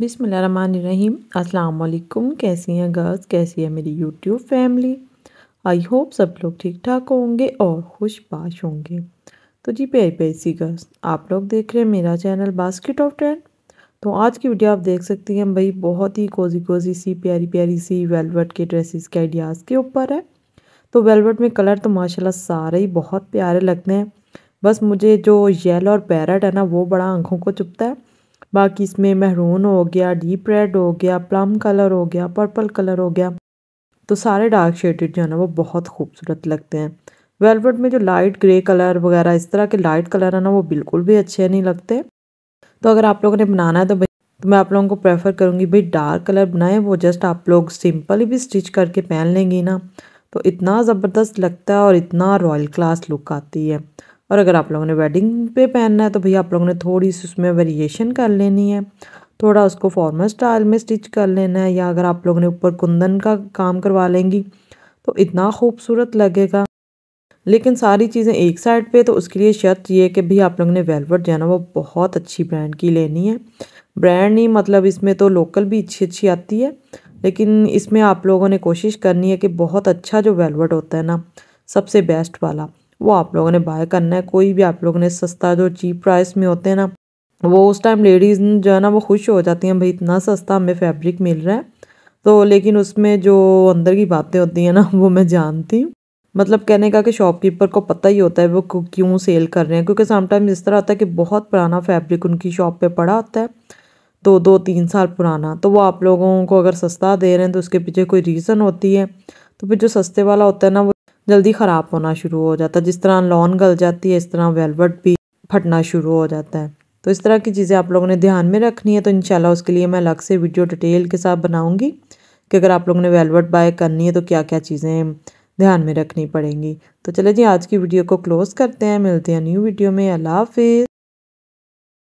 बिसमीम अल्लाम कैसी हैं गर्ल्स कैसी है मेरी यूट्यूब फैमिली आई होप सब लोग ठीक ठाक होंगे और खुश बाश होंगे तो जी प्यारी प्यारी सी गर्ल्स आप लोग देख रहे हैं मेरा चैनल बास्केट ऑफ ट्रेंड तो आज की वीडियो आप देख सकती हैं भाई बहुत ही कोजी कोजी सी प्यारी प्यारी सी वेलवेट के ड्रेसिस के आइडियाज़ के ऊपर है तो वेलवेट में कलर तो माशाल्लाह सारे ही बहुत प्यारे लगते हैं बस मुझे जो येलो और पैरट है ना वो बड़ा आँखों को चुपता है बाकी इसमें महरून हो गया डीप रेड हो गया प्लम कलर हो गया पर्पल कलर हो गया तो सारे डार्क शेडेड जो है ना वो बहुत खूबसूरत लगते हैं वेलवेट में जो लाइट ग्रे कलर वगैरह इस तरह के लाइट कलर है ना वो बिल्कुल भी अच्छे नहीं लगते तो अगर आप लोगों ने बनाना है तो भाई तो मैं आप लोगों को प्रेफर करूँगी भाई डार्क कलर बनाएं वो जस्ट आप लोग सिंपल भी स्टिच करके पहन लेंगी ना तो इतना ज़बरदस्त लगता है और इतना रॉयल क्लास लुक आती है और अगर आप लोगों ने वेडिंग पे पहनना है तो भैया आप लोगों ने थोड़ी सी उसमें वेरिएशन कर लेनी है थोड़ा उसको फॉर्मल स्टाइल में स्टिच कर लेना है या अगर आप लोगों ने ऊपर कुंदन का काम करवा लेंगी तो इतना खूबसूरत लगेगा लेकिन सारी चीज़ें एक साइड पे तो उसके लिए शर्त ये है कि भी आप लोगों ने वेलवेट जो है ना वो बहुत अच्छी ब्रांड की लेनी है ब्रांड नहीं मतलब इसमें तो लोकल भी अच्छी अच्छी आती है लेकिन इसमें आप लोगों ने कोशिश करनी है कि बहुत अच्छा जो वेलवेट होता है ना सबसे बेस्ट वाला वो आप लोगों ने बाय करना है कोई भी आप लोगों ने सस्ता जो चीप प्राइस में होते हैं ना वो उस टाइम लेडीज़ जो है ना वो खुश हो जाती हैं भाई इतना सस्ता हमें फैब्रिक मिल रहा है तो लेकिन उसमें जो अंदर की बातें होती हैं ना वो मैं जानती हूँ मतलब कहने का कि शॉपकीपर को पता ही होता है वो क्यों सेल कर रहे हैं क्योंकि समटाइम इस तरह होता है कि बहुत पुराना फैब्रिक उनकी शॉप पे पड़ा होता है तो दो तीन साल पुराना तो वो आप लोगों को अगर सस्ता दे रहे हैं तो उसके पीछे कोई रीज़न होती है तो फिर जो सस्ते वाला होता है ना वो जल्दी ख़राब होना शुरू हो जाता है जिस तरह लॉन गल जाती है इस तरह वेलवेट भी फटना शुरू हो जाता है तो इस तरह की चीज़ें आप लोगों ने ध्यान में रखनी है तो इनशाला उसके लिए मैं अलग से वीडियो डिटेल के साथ बनाऊँगी कि अगर आप लोगों ने वेलवेट बाय करनी है तो क्या क्या चीज़ें ध्यान में रखनी पड़ेंगी तो चले जी आज की वीडियो को क्लोज़ करते हैं मिलते हैं न्यू वीडियो में अल्लाह हाफिज़